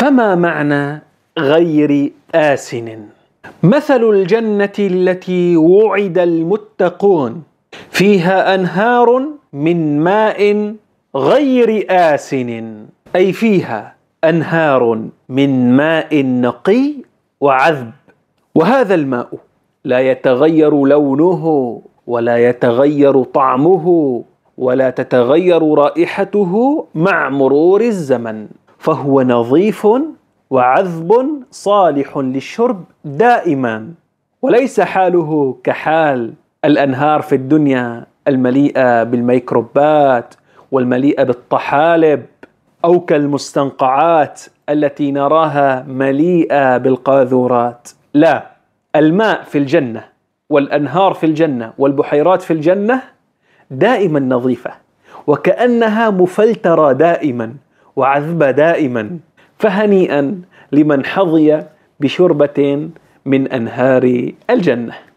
فما معنى غير آسن مثل الجنة التي وعد المتقون فيها أنهار من ماء غير آسن أي فيها أنهار من ماء نقي وعذب وهذا الماء لا يتغير لونه ولا يتغير طعمه ولا تتغير رائحته مع مرور الزمن فهو نظيف وعذب صالح للشرب دائما وليس حاله كحال الانهار في الدنيا المليئه بالميكروبات والمليئه بالطحالب او كالمستنقعات التي نراها مليئه بالقاذورات لا الماء في الجنه والانهار في الجنه والبحيرات في الجنه دائما نظيفه وكانها مفلتره دائما وعذب دائما فهنيئا لمن حظي بشربة من أنهار الجنة